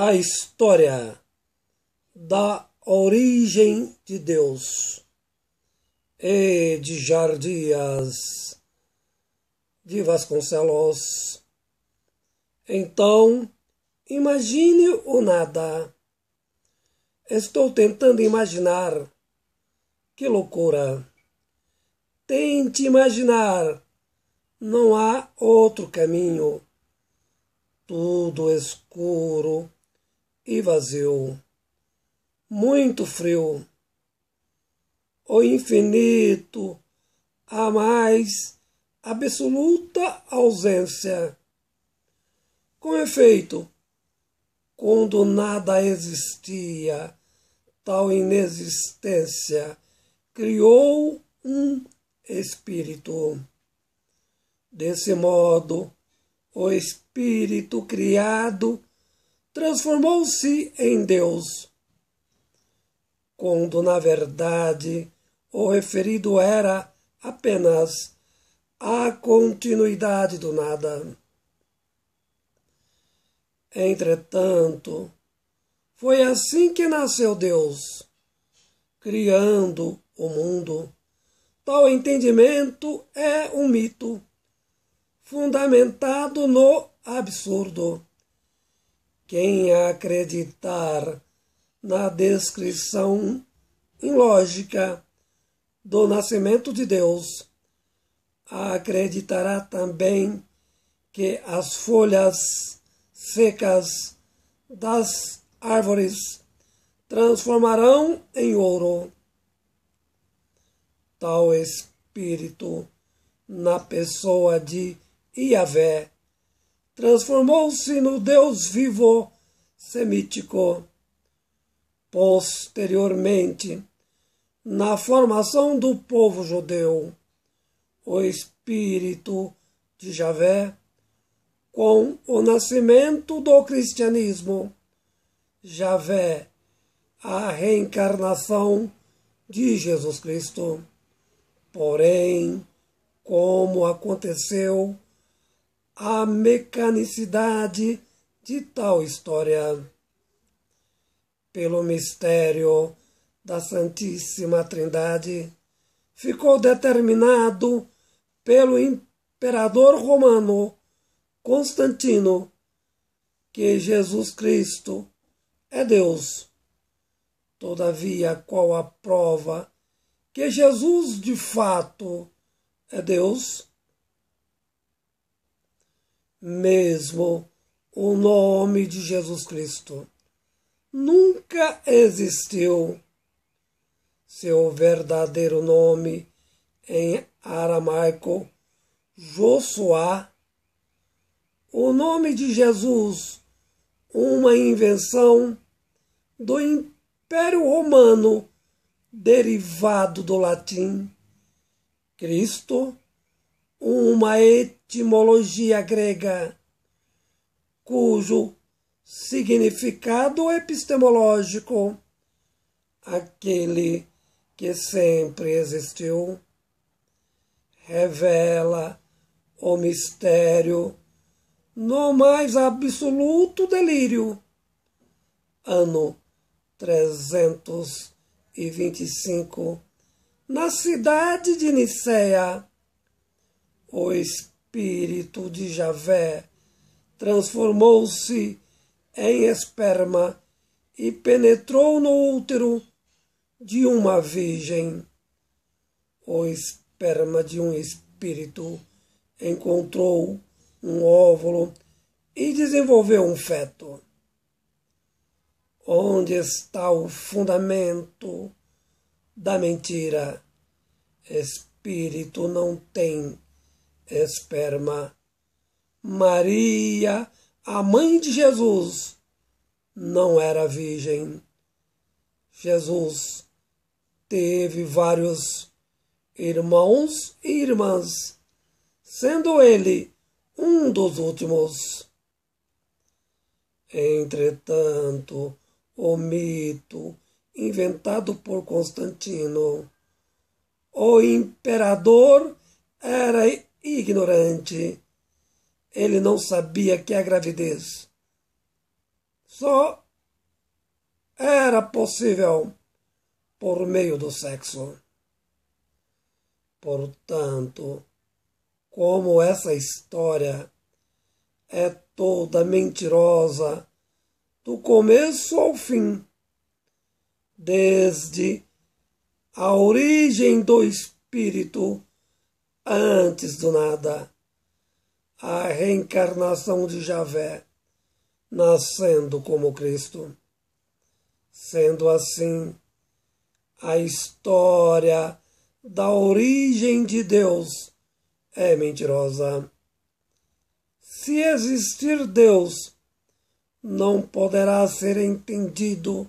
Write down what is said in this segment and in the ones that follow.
a história da origem de Deus e de Jardias de Vasconcelos. Então, imagine o nada. Estou tentando imaginar. Que loucura! Tente imaginar. Não há outro caminho. Tudo escuro e vazio. Muito frio. O infinito, a mais absoluta ausência. Com efeito, quando nada existia, tal inexistência criou um espírito. Desse modo, o espírito criado transformou-se em Deus. Quando, na verdade, o referido era apenas a continuidade do nada. Entretanto, foi assim que nasceu Deus, criando o mundo. Tal entendimento é um mito, fundamentado no absurdo. Quem acreditar na descrição ilógica do nascimento de Deus, acreditará também que as folhas secas das árvores transformarão em ouro. Tal espírito na pessoa de Iavé transformou-se no Deus vivo semítico. Posteriormente, na formação do povo judeu, o espírito de Javé, com o nascimento do cristianismo, Javé, a reencarnação de Jesus Cristo. Porém, como aconteceu a mecanicidade de tal história. Pelo mistério da Santíssima Trindade, ficou determinado pelo imperador romano Constantino que Jesus Cristo é Deus. Todavia, qual a prova que Jesus de fato é Deus? mesmo o nome de Jesus Cristo. Nunca existiu. Seu verdadeiro nome em aramaico, Josuá. O nome de Jesus, uma invenção do Império Romano, derivado do latim. Cristo, uma eternidade etimologia grega, cujo significado epistemológico, aquele que sempre existiu, revela o mistério no mais absoluto delírio. Ano 325, na cidade de Nicéia, os espírito de Javé transformou-se em esperma e penetrou no útero de uma virgem. O esperma de um espírito encontrou um óvulo e desenvolveu um feto. Onde está o fundamento da mentira? Espírito não tem esperma. Maria, a mãe de Jesus, não era virgem. Jesus teve vários irmãos e irmãs, sendo ele um dos últimos. Entretanto, o mito inventado por Constantino, o imperador era ignorante. Ele não sabia que a gravidez só era possível por meio do sexo. Portanto, como essa história é toda mentirosa, do começo ao fim, desde a origem do espírito antes do nada, a reencarnação de Javé, nascendo como Cristo. Sendo assim, a história da origem de Deus é mentirosa. Se existir Deus, não poderá ser entendido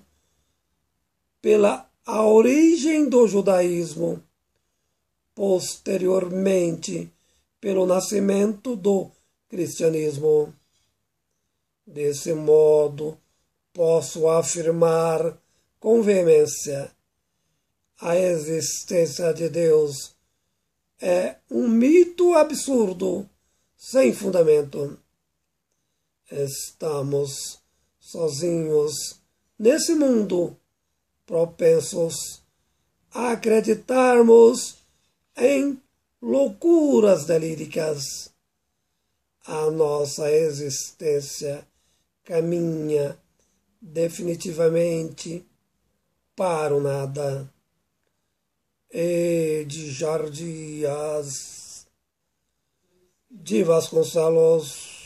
pela a origem do judaísmo posteriormente pelo nascimento do cristianismo. Desse modo, posso afirmar com veemência: a existência de Deus é um mito absurdo, sem fundamento. Estamos sozinhos nesse mundo, propensos a acreditarmos em loucuras delíricas. A nossa existência caminha definitivamente para o nada. E de Jardias de Vasconcelos.